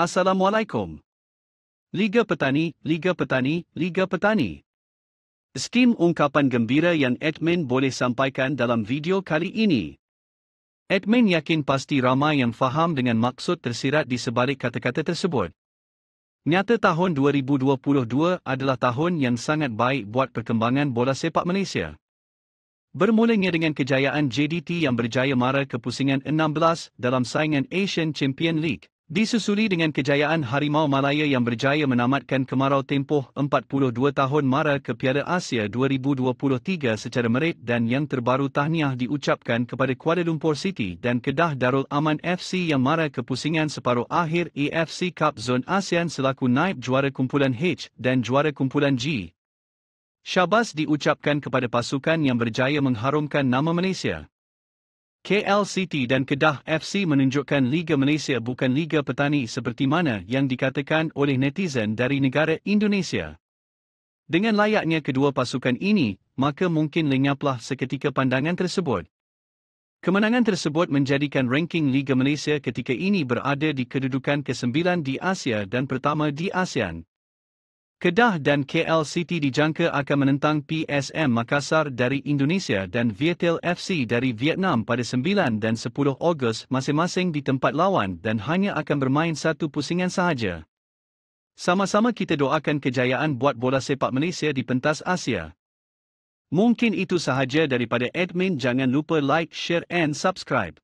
Assalamualaikum. Liga Petani, Liga Petani, Liga Petani. Skim ungkapan gembira yang admin boleh sampaikan dalam video kali ini. Admin yakin pasti ramai yang faham dengan maksud tersirat di sebalik kata-kata tersebut. Nyata tahun 2022 adalah tahun yang sangat baik buat perkembangan bola sepak Malaysia. Bermulanya dengan kejayaan JDT yang berjaya mara ke pusingan 16 dalam saingan Asian Champion League, Disusuli dengan kejayaan Harimau Malaya yang berjaya menamatkan kemarau tempoh 42 tahun mara ke Piala Asia 2023 secara merit dan yang terbaru tahniah diucapkan kepada Kuala Lumpur City dan Kedah Darul Aman FC yang mara kepusingan separuh akhir AFC e Cup Zon ASEAN selaku naib juara kumpulan H dan juara kumpulan G. Syabas diucapkan kepada pasukan yang berjaya mengharumkan nama Malaysia. KL City dan Kedah FC menunjukkan Liga Malaysia bukan Liga Petani seperti mana yang dikatakan oleh netizen dari negara Indonesia. Dengan layaknya kedua pasukan ini, maka mungkin lenyaplah seketika pandangan tersebut. Kemenangan tersebut menjadikan ranking Liga Malaysia ketika ini berada di kedudukan ke-9 di Asia dan pertama di ASEAN. Kedah dan KL City dijangka akan menentang PSM Makassar dari Indonesia dan Vietel FC dari Vietnam pada 9 dan 10 Ogos masing-masing di tempat lawan dan hanya akan bermain satu pusingan sahaja. Sama-sama kita doakan kejayaan buat bola sepak Malaysia di pentas Asia. Mungkin itu sahaja daripada admin jangan lupa like, share and subscribe.